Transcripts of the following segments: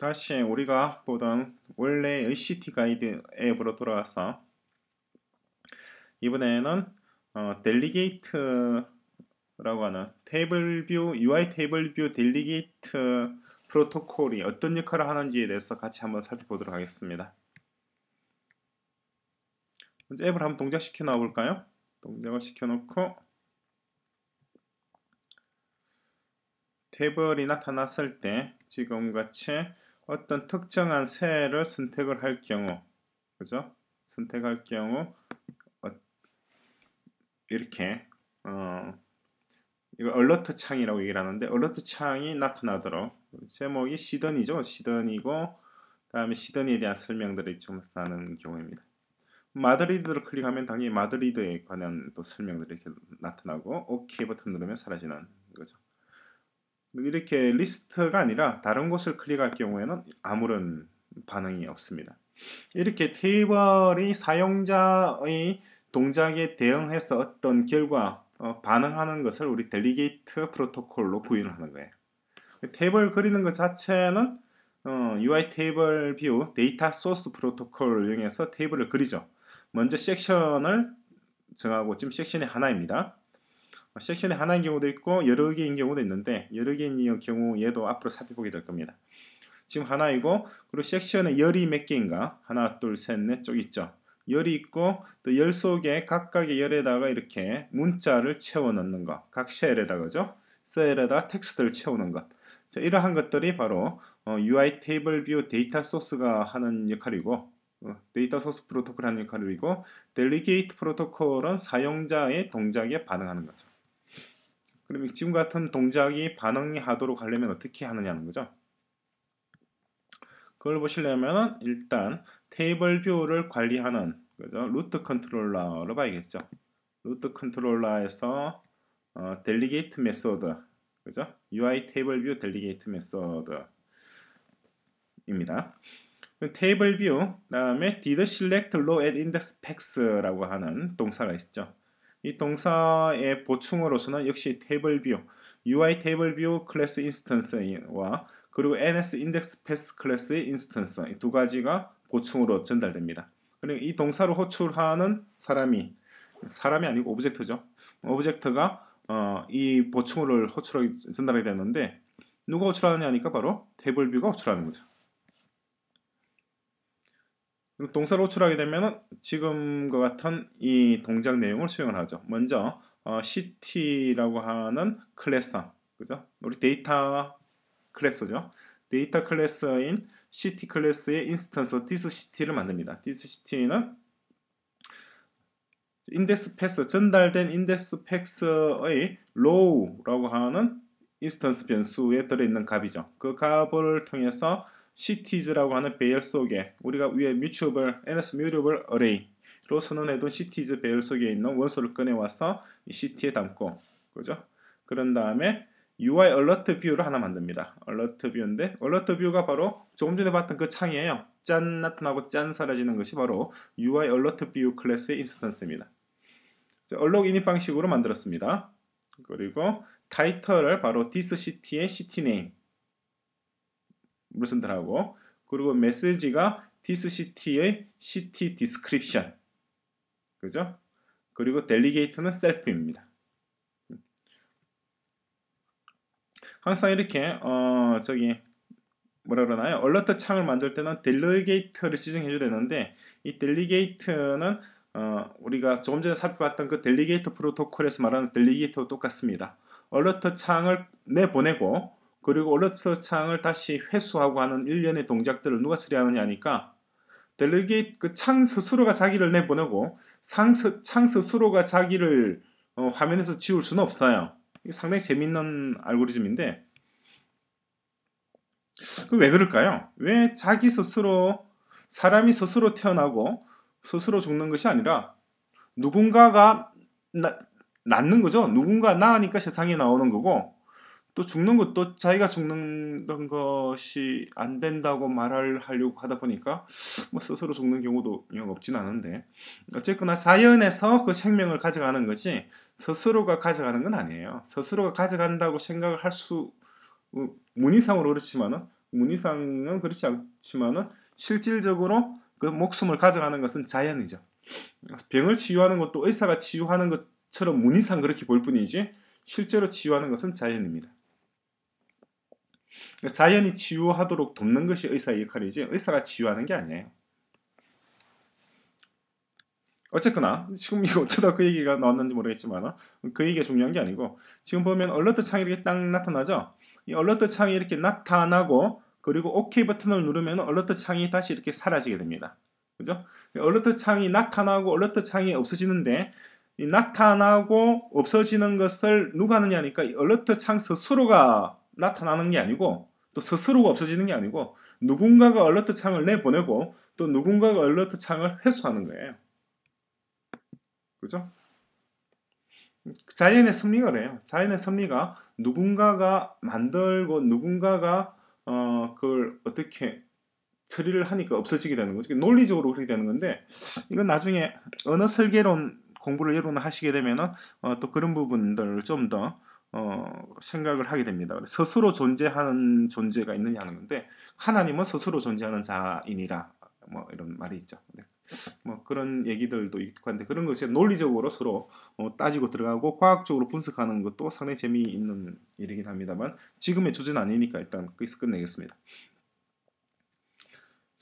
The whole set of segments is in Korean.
다시 우리가 보던 원래 l c 티 가이드 앱으로 돌아와서 이번에는 어, 델리게이트라고 하는 테이블 뷰 UI 테이블 뷰 델리게이트 프로토콜이 어떤 역할을 하는지에 대해서 같이 한번 살펴보도록 하겠습니다. 먼저 앱을 한번 동작시켜 놔 볼까요? 동작을 시켜 놓고 테이블이 나타났을 때 지금 같이 어떤 특정한 새를 선택을 할 경우 그죠? 선택할 경우 어, 이렇게 어, 이걸 얼러트 창이라고 얘기를 하는데 얼러트 창이 나타나도록 제목이 시던이죠. 시던이고 다음에 시던에 대한 설명들이 좀 나타나는 경우입니다. 마드리드를 클릭하면 당연히 마드리드에 관한 또 설명들이 이렇게 나타나고 OK 버튼 누르면 사라지는 거죠. 이렇게 리스트가 아니라 다른 곳을 클릭할 경우에는 아무런 반응이 없습니다. 이렇게 테이블이 사용자의 동작에 대응해서 어떤 결과 어, 반응하는 것을 우리 델리게이트 프로토콜로 구현 하는 거예요. 테이블 그리는 것 자체는 어, UI 테이블 뷰 데이터 소스 프로토콜을 이용해서 테이블을 그리죠. 먼저 섹션을 정하고 지금 섹션이 하나입니다. 섹션이 하나인 경우도 있고 여러 개인 경우도 있는데 여러 개인 경우 얘도 앞으로 살펴보게 될 겁니다. 지금 하나이고 그리고 섹션에 열이 몇 개인가 하나 둘 셋 넷 쪽 있죠. 열이 있고 또 열 속에 각각의 열에다가 이렇게 문자를 채워 넣는 것, 각 셀에다가죠. 셀에다 텍스트를 채우는 것. 자, 이러한 것들이 바로 어, UI 테이블 뷰 데이터 소스가 하는 역할이고 데이터 소스 프로토콜 하는 역할이고 델리게이트 프로토콜은 사용자의 동작에 반응하는 거죠. 그럼 지금 같은 동작이 반응하도록 이 하려면 어떻게 하느냐는 거죠. 그걸 보시려면 일단 테이블 뷰를 관리하는 그죠? 루트 컨트롤러로 봐야겠죠. 루트 컨트롤러에서 어, 델리게이트 메소드 그죠? UI 테이블 뷰 델리게이트 메소드입니다. 테이블 뷰, 그다음에 did select row at index packs 라고 하는 동사가 있죠. 이 동사의 보충으로서는 역시 테이블 뷰, UI 테이블 뷰 클래스 인스턴스와 그리고 NS 인덱스 패스 클래스의 인스턴스 이두 가지가 보충으로 전달됩니다. 그리고 이 동사로 호출하는 사람이 사람이 아니고 오브젝트죠. 오브젝트가 어, 이 보충을 호출하기 전달이 되는데 누가 호출하느냐 하니까 바로 테이블 뷰가 호출하는 거죠. 동사를 호출하게 되면 지금과 같은 이 동작 내용을 수행을 하죠. 먼저 어, CT라고 하는 클래스 그죠? 우리 데이터 클래스죠. 데이터 클래스인 CT 클래스의 인스턴스 thisCT를 만듭니다. thisCT는 인덱스 패스, 전달된 인덱스 패스의 row라고 하는 인스턴스 변수에 들어있는 값이죠. 그 값을 통해서 시티즈라고 하는 배열 속에 우리가 위에 mutable, ns mutable array로 선언해둔 시티즈 배열 속에 있는 원소를 꺼내와서 이 시티에 담고 그죠? 그런 다음에 UI alert view를 하나 만듭니다. alert view인데 alert view가 바로 조금 전에 봤던 그 창이에요. 짠 나타나고 짠 사라지는 것이 바로 UI alert view 클래스의 인스턴스입니다. 얼록 인입 방식으로 만들었습니다. 그리고 타이틀을 바로 this city의 city name 물슨들라고 그리고 메시지가 디스시티의 시티 디스크립션 그죠? 그리고 델리게이트는 셀프입니다. 항상 이렇게 어 저기 뭐라 그러나요? 얼러트 창을 만들 때는 델리게이트를 지정해줘야 되는데 이 델리게이트는 어 우리가 조금 전에 살펴봤던 그 델리게이트 프로토콜에서 말하는 델리게이트와 똑같습니다. 얼러트 창을 내보내고 그리고 올러트 창을 다시 회수하고 하는 일련의 동작들을 누가 처리하느냐 하니까 델리게이트 그창 스스로가 자기를 내보내고 상스, 창 스스로가 자기를 어, 화면에서 지울 수는 없어요. 이게 상당히 재밌는 알고리즘인데 왜 그럴까요? 왜 자기 스스로 사람이 스스로 태어나고 스스로 죽는 것이 아니라 누군가가 나, 낳는 거죠. 누군가 낳으니까 세상에 나오는 거고 또 죽는 것도 자기가 죽는 것이 안 된다고 말을 하려고 하다 보니까 뭐 스스로 죽는 경우도 없진 않은데 어쨌거나 자연에서 그 생명을 가져가는 거지 스스로가 가져가는 건 아니에요. 스스로가 가져간다고 생각을 할수 어, 문의상으로 그렇지만은 문의상은 그렇지 않지만은 실질적으로 그 목숨을 가져가는 것은 자연이죠. 병을 치유하는 것도 의사가 치유하는 것처럼 문의상 그렇게 볼 뿐이지 실제로 치유하는 것은 자연입니다. 그러니까 자연이 치유하도록 돕는 것이 의사의 역할이지 의사가 치유하는 게 아니에요. 어쨌거나 지금 이거 어쩌다 그 얘기가 나왔는지 모르겠지만 그 얘기가 중요한 게 아니고 지금 보면 얼러트 창이 이렇게 딱 나타나죠. 이 얼러트 창이 이렇게 나타나고 그리고 OK 버튼을 누르면 얼러트 창이 다시 이렇게 사라지게 됩니다. 그죠? 얼러트 창이 나타나고 얼러트 창이 없어지는데 이 나타나고 없어지는 것을 누가 하느냐니까 이 얼러트 창 스스로가 나타나는 게 아니고 또 스스로가 없어지는 게 아니고 누군가가 얼러트 창을 내보내고 또 누군가가 얼러트 창을 회수하는 거예요. 그죠? 자연의 섭리가 그래요. 자연의 섭리가 누군가가 만들고 누군가가 어, 그걸 어떻게 처리를 하니까 없어지게 되는 거죠. 논리적으로 그렇게 되는 건데 이건 나중에 언어 설계론 공부를 여러분 하시게 되면 어, 또 그런 부분들을 좀더 어, 생각을 하게 됩니다. 스스로 존재하는 존재가 있느냐 하는 건데 하나님은 스스로 존재하는 자이니라 뭐 이런 말이 있죠. 네. 뭐 그런 얘기들도 있고 한데 그런 것이 논리적으로 서로 어, 따지고 들어가고 과학적으로 분석하는 것도 상당히 재미있는 일이긴 합니다만 지금의 주제는 아니니까 일단 거기서 끝내겠습니다.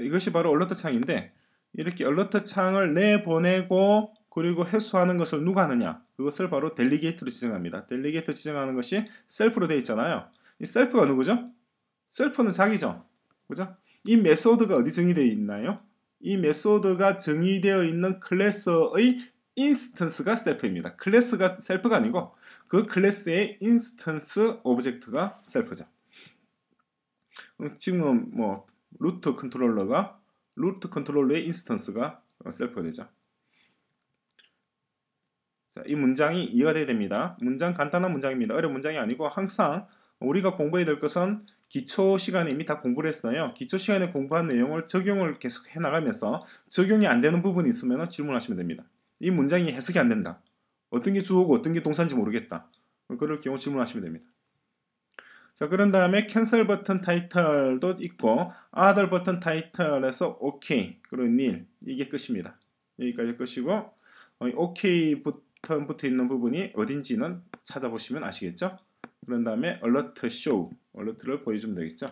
이것이 바로 얼러트 창인데 이렇게 얼러트 창을 내보내고 그리고 회수하는 것을 누가 하느냐? 그것을 바로 델리게이트로 지정합니다. 델리게이트 지정하는 것이 셀프로 되어 있잖아요. 이 셀프가 누구죠? 셀프는 자기죠. 그죠? 이 메소드가 어디 정의되어 있나요? 이 메소드가 정의되어 있는 클래스의 인스턴스가 셀프입니다. 클래스가 셀프가 아니고 그 클래스의 인스턴스 오브젝트가 셀프죠. 지금 뭐 루트 컨트롤러가 루트 컨트롤러의 인스턴스가 셀프가 되죠. 자, 이 문장이 이해가 돼야 됩니다. 문장 간단한 문장입니다. 어려운 문장이 아니고 항상 우리가 공부해야 될 것은 기초 시간에 이미 다 공부를 했어요. 기초 시간에 공부한 내용을 적용을 계속 해나가면서 적용이 안 되는 부분이 있으면 질문하시면 됩니다. 이 문장이 해석이 안 된다. 어떤 게 주어고 어떤 게 동사인지 모르겠다. 그럴 경우 질문하시면 됩니다. 자 그런 다음에 캔슬 버튼 타이틀도 있고 아들 버튼 타이틀에서 OK 그리고 닐 이게 끝입니다. 여기까지 끝이고 오케이부터 어, 처음 부터 있는 부분이 어딘지는 찾아보시면 아시겠죠? 그런 다음에 alert show, alert를 보여주면 되겠죠?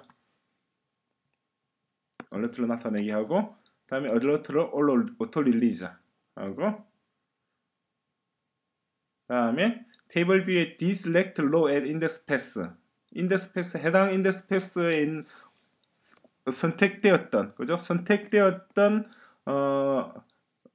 alert를 나타내게 하고 다음에 alert를 auto release 하고 다음에 테이블 뷰에 deselect row at index path index path 해당 index path에 선택되었던 그죠? 선택되었던 어,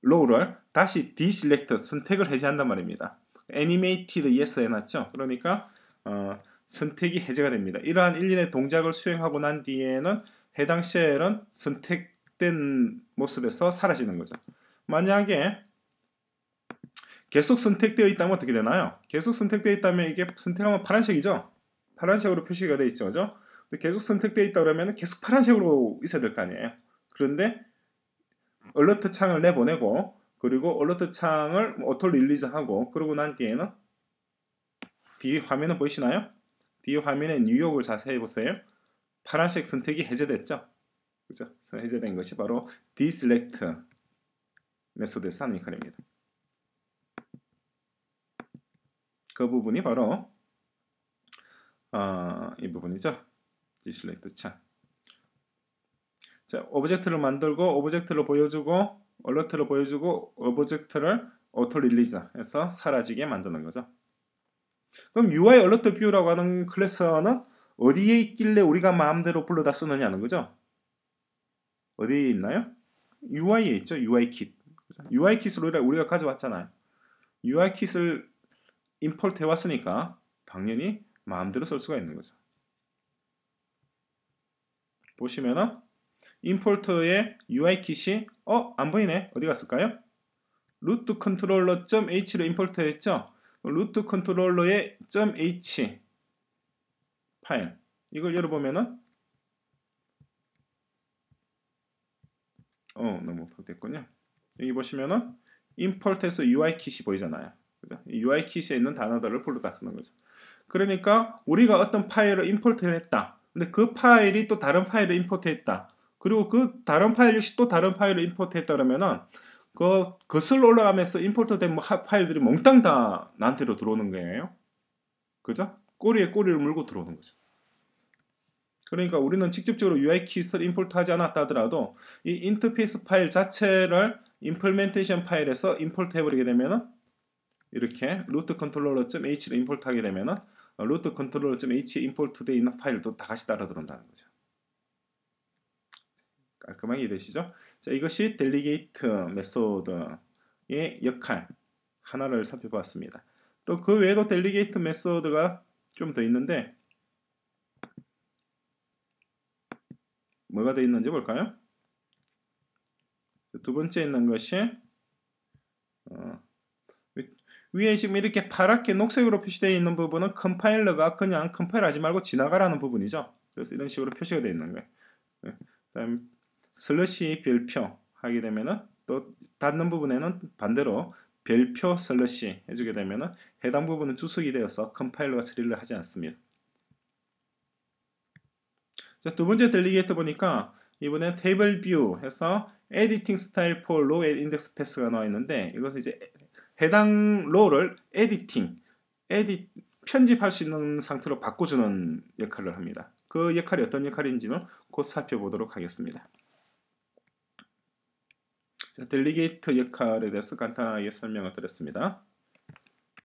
low를 다시 디 e 렉 e 선택을 해제한단 말입니다. 애니메이티 t e d yes 해놨죠. 그러니까 어, 선택이 해제가 됩니다. 이러한 일련의 동작을 수행하고 난 뒤에는 해당 쉘은 선택된 모습에서 사라지는 거죠. 만약에 계속 선택되어 있다면 어떻게 되나요? 계속 선택되어 있다면 이게 선택하면 파란색이죠? 파란색으로 표시가 되어 있죠. 그죠? 계속 선택되어 있다 그러면 계속 파란색으로 있어야 될 거 아니에요. 그런데 얼러트 창을 내보내고 그리고 얼러트 창을 오토 릴리즈하고 그러고 난 뒤에는 뒤에 화면은 보이시나요? 뒤에 화면에 뉴욕을 자세히 보세요. 파란색 선택이 해제됐죠? 그죠? 해제된 것이 바로 deselect 메소드의 산이칼입니다. 그 부분이 바로 어, 이 부분이죠. 디슬렉트 창. 자, 오브젝트를 만들고 오브젝트를 보여주고 얼러트를 보여주고 오브젝트를 auto release 해서 사라지게 만드는 거죠. 그럼 UI alert view라고 하는 클래스는 어디에 있길래 우리가 마음대로 불러다 쓰느냐는 거죠. 어디에 있나요? UI에 있죠. UI 킷. UI 킷을 우리가 가져왔잖아요. UI 킷을 import 해왔으니까 당연히 마음대로 쓸 수가 있는 거죠. 보시면은 임포트의 UI킷이 어? 안 보이네. 어디 갔을까요? 루트 컨트롤러.h로 임포트했죠 루트 컨트롤러의 .h 파일 이걸 열어보면은 어 너무 확대군요 여기 보시면은 임포트에서 UI킷이 보이잖아요 그죠? UI킷에 있는 단어들을 풀로 다 쓰는 거죠 그러니까 우리가 어떤 파일을 임포트 o 했다 근데 그 파일이 또 다른 파일을 임포트했다 그리고 그 다른 파일 역시 또 다른 파일로 임포트 했다면은 그, 그슬 올라가면서 임포트 된 뭐 파일들이 몽땅 다 나한테로 들어오는 거예요. 그죠? 꼬리에 꼬리를 물고 들어오는 거죠. 그러니까 우리는 직접적으로 UI 키스를 임포트 하지 않았다 하더라도 이 인터페이스 파일 자체를 임플멘테이션 파일에서 임포트 해버리게 되면은 이렇게 루트 컨트롤러.h를 임포트 하게 되면은 루트 컨트롤러.h에 임포트 되어 있는 파일도 다 같이 따라 들어온다는 거죠. 깔끔하게 이해되시죠? 자, 이것이 델리게이트 메소드의 역할 하나를 살펴봤습니다. 또 그 외에도 델리게이트 메소드가 좀 더 있는데 뭐가 더 있는지 볼까요? 두 번째 있는 것이 어, 위에 지금 이렇게 파랗게 녹색으로 표시되어 있는 부분은 컴파일러가 그냥 컴파일하지 말고 지나가라는 부분이죠. 그래서 이런 식으로 표시가 되어 있는 거예요. 네. 그다음 슬러시 별표 하게 되면은 또 닫는 부분에는 반대로 별표 슬러시 해주게 되면은 해당 부분은 주석이 되어서 컴파일러가 처리를 하지 않습니다. 자, 두 번째 델리게이터 보니까 이번에 테이블 뷰 해서 에디팅 스타일 폴 로우 인덱스 패스가 나와 있는데 이것은 이제 해당 로우를 에디팅, 에디 편집할 수 있는 상태로 바꿔주는 역할을 합니다. 그 역할이 어떤 역할인지는 곧 살펴보도록 하겠습니다. 자, 델리게이트 역할에 대해서 간단하게 설명을 드렸습니다.